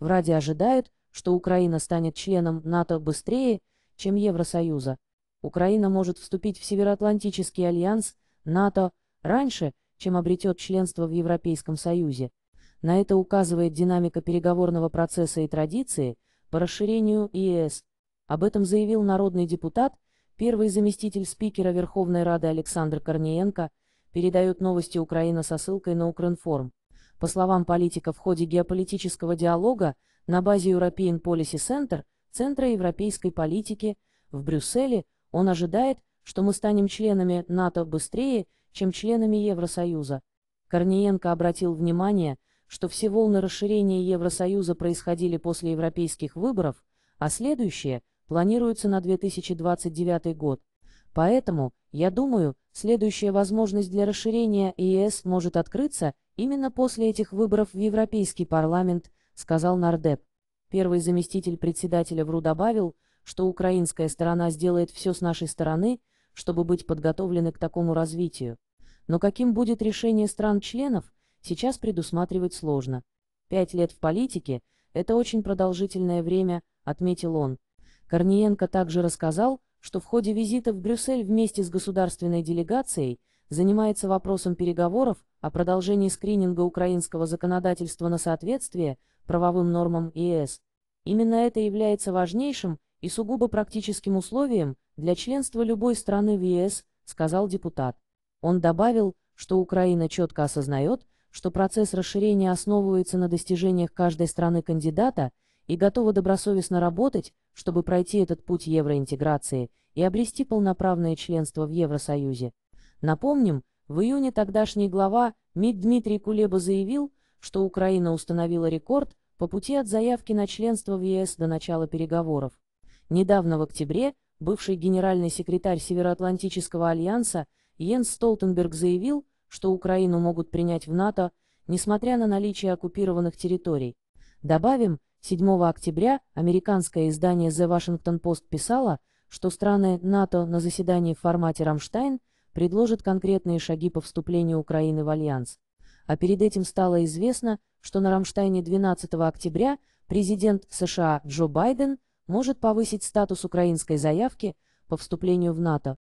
В Раде ожидают, что Украина станет членом НАТО быстрее, чем Евросоюза. Украина может вступить в Североатлантический альянс НАТО раньше, чем обретет членство в Европейском Союзе. На это указывает динамика переговорного процесса и традиции по расширению ЕС. Об этом заявил народный депутат, первый заместитель спикера Верховной Рады Александр Корниенко, передает новости Украина со ссылкой на Укринформ. По словам политика, в ходе геополитического диалога на базе European Policy Center, Центра европейской политики, в Брюсселе, он ожидает, что мы станем членами НАТО быстрее, чем членами Евросоюза. Корниенко обратил внимание, что все волны расширения Евросоюза происходили после европейских выборов, а следующие планируются на 2029 год. Поэтому, я думаю, следующая возможность для расширения ЕС может открыться именно после этих выборов в Европейский парламент, сказал Нардеп. Первый заместитель председателя ВРУ добавил, что украинская сторона сделает все с нашей стороны, чтобы быть подготовлены к такому развитию. Но каким будет решение стран-членов, сейчас предусматривать сложно. Пять лет в политике – это очень продолжительное время, отметил он. Корниенко также рассказал, что в ходе визита в Брюссель вместе с государственной делегацией занимается вопросом переговоров о продолжении скрининга украинского законодательства на соответствие правовым нормам ЕС. Именно это является важнейшим и сугубо практическим условием для членства любой страны в ЕС, сказал депутат. Он добавил, что Украина четко осознает, что процесс расширения основывается на достижениях каждой страны-кандидата и готова добросовестно работать чтобы пройти этот путь евроинтеграции и обрести полноправное членство в Евросоюзе. Напомним, в июне тогдашний глава МИД Дмитрий Кулеба заявил, что Украина установила рекорд по пути от заявки на членство в ЕС до начала переговоров. Недавно в октябре бывший генеральный секретарь Североатлантического альянса Йенс Столтенберг заявил, что Украину могут принять в НАТО, несмотря на наличие оккупированных территорий. Добавим, 7 октября американское издание The Washington Post писало, что страны НАТО на заседании в формате «Рамштайн» предложат конкретные шаги по вступлению Украины в Альянс. А перед этим стало известно, что на «Рамштайне» 12 октября президент США Джо Байден может повысить статус украинской заявки по вступлению в НАТО.